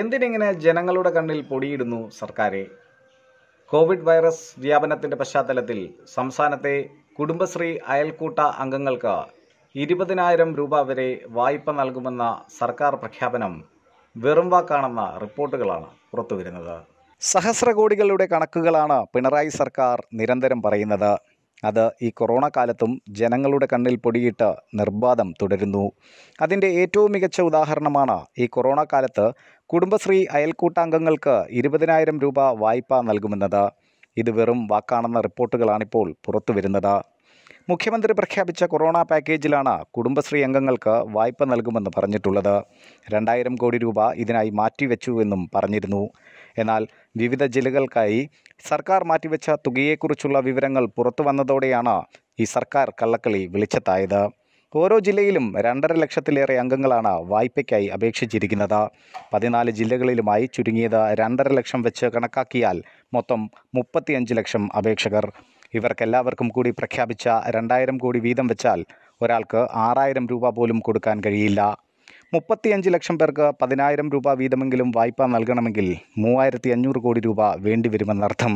എന്തിനിങ്ങനെ ജനങ്ങളുടെ കണ്ണിൽ പൊടിയിടുന്നു സർക്കാരെ Covid virus വ്യാപനത്തിന്റെ പശ്ചാത്തലത്തിൽ സംസ്ഥാനത്തെ കുടുംബശ്രീ അയൽക്കൂട്ട അംഗങ്ങൾക്ക് ഇരുപതിനായിരം രൂപ വരെ വായ്പ നൽകുമെന്ന സർക്കാർ പ്രഖ്യാപനം വെറും വാക്കാണെന്ന റിപ്പോർട്ടുകളാണ് പുറത്തുവരുന്നത് സഹസ്രകോടികളുടെ കണക്കുകളാണ് പിണറായി സർക്കാർ നിരന്തരം പറയുന്നത് അത് ഈ കൊറോണ കാലത്തും ജനങ്ങളുടെ കണ്ണിൽ പൊടിയിട്ട് നിർബാധം തുടരുന്നു അതിൻ്റെ ഏറ്റവും മികച്ച ഉദാഹരണമാണ് ഈ കൊറോണ കാലത്ത് കുടുംബശ്രീ അയൽക്കൂട്ടാംഗങ്ങൾക്ക് ഇരുപതിനായിരം രൂപ വായ്പ നൽകുമെന്നത് ഇത് വെറും വാക്കാണെന്ന റിപ്പോർട്ടുകളാണിപ്പോൾ പുറത്തു വരുന്നത് മുഖ്യമന്ത്രി പ്രഖ്യാപിച്ച കൊറോണ പാക്കേജിലാണ് കുടുംബശ്രീ അംഗങ്ങൾക്ക് വായ്പ നൽകുമെന്ന് പറഞ്ഞിട്ടുള്ളത് രണ്ടായിരം കോടി രൂപ ഇതിനായി മാറ്റിവെച്ചുവെന്നും പറഞ്ഞിരുന്നു എന്നാൽ വിവിധ ജില്ലകൾക്കായി സർക്കാർ മാറ്റിവെച്ച തുകയെക്കുറിച്ചുള്ള വിവരങ്ങൾ പുറത്തു വന്നതോടെയാണ് ഈ സർക്കാർ കള്ളക്കളി വെളിച്ചത്തായത് ഓരോ ജില്ലയിലും രണ്ടര ലക്ഷത്തിലേറെ അംഗങ്ങളാണ് വായ്പയ്ക്കായി അപേക്ഷിച്ചിരിക്കുന്നത് പതിനാല് ജില്ലകളിലുമായി ചുരുങ്ങിയത് രണ്ടര ലക്ഷം വെച്ച് കണക്കാക്കിയാൽ മൊത്തം മുപ്പത്തിയഞ്ച് ലക്ഷം അപേക്ഷകർ ഇവർക്കെല്ലാവർക്കും കൂടി പ്രഖ്യാപിച്ച രണ്ടായിരം കോടി വീതം വെച്ചാൽ ഒരാൾക്ക് ആറായിരം രൂപ പോലും കൊടുക്കാൻ കഴിയില്ല മുപ്പത്തിയഞ്ച് ലക്ഷം പേർക്ക് പതിനായിരം രൂപ വീതമെങ്കിലും വായ്പ നൽകണമെങ്കിൽ മൂവായിരത്തി അഞ്ഞൂറ് കോടി രൂപ വേണ്ടിവരുമെന്നർത്ഥം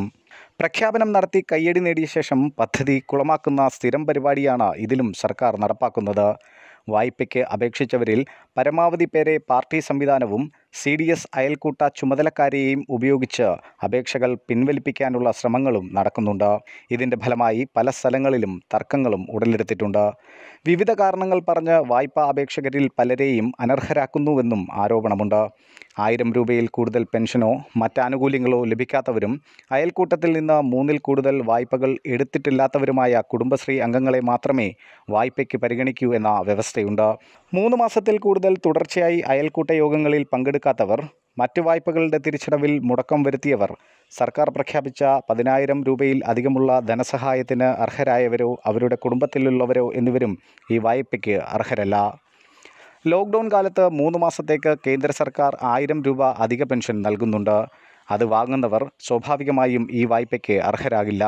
പ്രഖ്യാപനം നടത്തി കയ്യടി നേടിയ ശേഷം പദ്ധതി കുളമാക്കുന്ന സ്ഥിരം പരിപാടിയാണ് ഇതിലും സർക്കാർ നടപ്പാക്കുന്നത് വായ്പയ്ക്ക് അപേക്ഷിച്ചവരിൽ പരമാവധി പേരെ പാർട്ടി സംവിധാനവും സി ഡി എസ് അയൽക്കൂട്ട ചുമതലക്കാരെയും ഉപയോഗിച്ച് അപേക്ഷകൾ പിൻവലിപ്പിക്കാനുള്ള ശ്രമങ്ങളും നടക്കുന്നുണ്ട് ഇതിൻ്റെ ഫലമായി പല സ്ഥലങ്ങളിലും തർക്കങ്ങളും ഉടലെടുത്തിട്ടുണ്ട് വിവിധ കാരണങ്ങൾ പറഞ്ഞ് വായ്പാ അപേക്ഷകരിൽ പലരെയും അനർഹരാക്കുന്നുവെന്നും ആരോപണമുണ്ട് ആയിരം രൂപയിൽ കൂടുതൽ പെൻഷനോ മറ്റാനുകൂല്യങ്ങളോ ലഭിക്കാത്തവരും അയൽക്കൂട്ടത്തിൽ നിന്ന് മൂന്നിൽ കൂടുതൽ വായ്പകൾ എടുത്തിട്ടില്ലാത്തവരുമായ കുടുംബശ്രീ അംഗങ്ങളെ മാത്രമേ വായ്പയ്ക്ക് പരിഗണിക്കൂ എന്ന വ്യവസ്ഥയുണ്ട് മൂന്ന് മാസത്തിൽ കൂടുതൽ തുടർച്ചയായി അയൽക്കൂട്ട യോഗങ്ങളിൽ പങ്കെടുക്കാത്തവർ മറ്റ് വായ്പകളുടെ തിരിച്ചടവിൽ മുടക്കം വരുത്തിയവർ സർക്കാർ പ്രഖ്യാപിച്ച പതിനായിരം രൂപയിൽ അധികമുള്ള ധനസഹായത്തിന് അർഹരായവരോ അവരുടെ കുടുംബത്തിലുള്ളവരോ എന്നിവരും ഈ വായ്പയ്ക്ക് അർഹരല്ല ലോക്ക്ഡൗൺ കാലത്ത് മൂന്ന് മാസത്തേക്ക് കേന്ദ്ര സർക്കാർ ആയിരം രൂപ അധിക പെൻഷൻ നൽകുന്നുണ്ട് അത് വാങ്ങുന്നവർ സ്വാഭാവികമായും ഈ വായ്പയ്ക്ക് അർഹരാകില്ല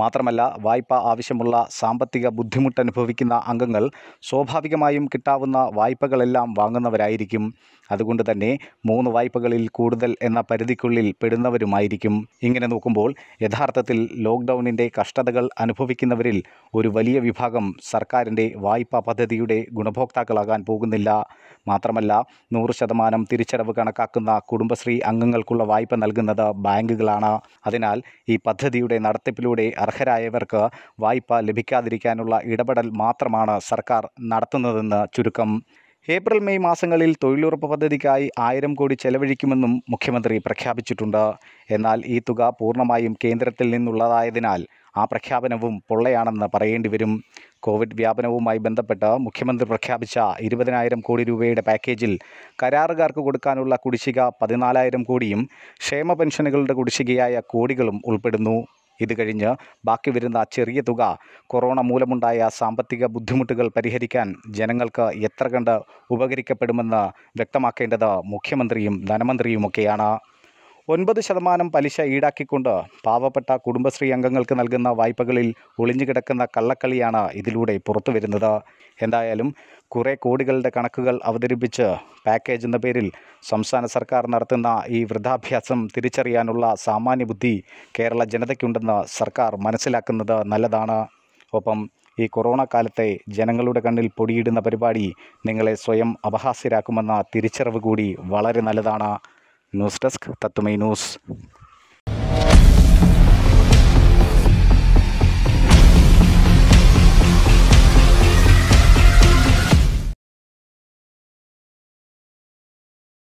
മാത്രമല്ല വായ്പ ആവശ്യമുള്ള സാമ്പത്തിക ബുദ്ധിമുട്ട് അനുഭവിക്കുന്ന അംഗങ്ങൾ സ്വാഭാവികമായും കിട്ടാവുന്ന വായ്പകളെല്ലാം വാങ്ങുന്നവരായിരിക്കും അതുകൊണ്ട് തന്നെ മൂന്ന് വായ്പകളിൽ കൂടുതൽ എന്ന പരിധിക്കുള്ളിൽ പെടുന്നവരുമായിരിക്കും ഇങ്ങനെ നോക്കുമ്പോൾ യഥാർത്ഥത്തിൽ ലോക്ക്ഡൗണിൻ്റെ കഷ്ടതകൾ അനുഭവിക്കുന്നവരിൽ ഒരു വലിയ വിഭാഗം സർക്കാരിൻ്റെ വായ്പ പദ്ധതിയുടെ ഗുണഭോക്താക്കളാകാൻ പോകുന്നില്ല മാത്രമല്ല നൂറ് ശതമാനം തിരിച്ചടവ് കണക്കാക്കുന്ന കുടുംബശ്രീ അംഗങ്ങൾക്കുള്ള വായ്പ നൽകുന്നത് ബാങ്കുകളാണ് അതിനാൽ ഈ പദ്ധതിയുടെ നടത്തിപ്പിലൂടെ അർഹരായവർക്ക് വായ്പ ലഭിക്കാതിരിക്കാനുള്ള ഇടപെടൽ മാത്രമാണ് സർക്കാർ നടത്തുന്നതെന്ന് ചുരുക്കം ഏപ്രിൽ മെയ് മാസങ്ങളിൽ തൊഴിലുറപ്പ് പദ്ധതിക്കായി ആയിരം കോടി ചെലവഴിക്കുമെന്നും മുഖ്യമന്ത്രി പ്രഖ്യാപിച്ചിട്ടുണ്ട് എന്നാൽ ഈ തുക പൂർണ്ണമായും കേന്ദ്രത്തിൽ നിന്നുള്ളതായതിനാൽ ആ പ്രഖ്യാപനവും പൊള്ളയാണെന്ന് പറയേണ്ടി വരും കോവിഡ് വ്യാപനവുമായി ബന്ധപ്പെട്ട് മുഖ്യമന്ത്രി പ്രഖ്യാപിച്ച ഇരുപതിനായിരം കോടി രൂപയുടെ പാക്കേജിൽ കരാറുകാർക്ക് കൊടുക്കാനുള്ള കുടിശ്ശിക പതിനാലായിരം കോടിയും ക്ഷേമ പെൻഷനുകളുടെ കുടിശ്ശികയായ കോടികളും ഉൾപ്പെടുന്നു ഇത് കഴിഞ്ഞ് ബാക്കി വരുന്ന ചെറിയ തുക കൊറോണ മൂലമുണ്ടായ സാമ്പത്തിക ബുദ്ധിമുട്ടുകൾ പരിഹരിക്കാൻ ജനങ്ങൾക്ക് എത്ര കണ്ട് ഉപകരിക്കപ്പെടുമെന്ന് വ്യക്തമാക്കേണ്ടത് മുഖ്യമന്ത്രിയും ധനമന്ത്രിയുമൊക്കെയാണ് ഒൻപത് ശതമാനം പലിശ ഈടാക്കിക്കൊണ്ട് പാവപ്പെട്ട കുടുംബശ്രീ അംഗങ്ങൾക്ക് നൽകുന്ന വായ്പകളിൽ ഒളിഞ്ഞുകിടക്കുന്ന കള്ളക്കളിയാണ് ഇതിലൂടെ പുറത്തു വരുന്നത് എന്തായാലും കുറേ കോടികളുടെ കണക്കുകൾ അവതരിപ്പിച്ച് പാക്കേജ് എന്ന പേരിൽ സംസ്ഥാന സർക്കാർ നടത്തുന്ന ഈ വൃദ്ധാഭ്യാസം തിരിച്ചറിയാനുള്ള സാമാന്യ ബുദ്ധി കേരള ജനതയ്ക്കുണ്ടെന്ന് സർക്കാർ മനസ്സിലാക്കുന്നത് നല്ലതാണ് ഒപ്പം ഈ കൊറോണ കാലത്തെ ജനങ്ങളുടെ കണ്ണിൽ പൊടിയിടുന്ന പരിപാടി നിങ്ങളെ സ്വയം അപഹാസ്യരാക്കുമെന്ന തിരിച്ചറിവ് കൂടി വളരെ നല്ലതാണ് ന്യൂസ് ഡെസ്ക് തത്തുമൈ ന്യൂസ്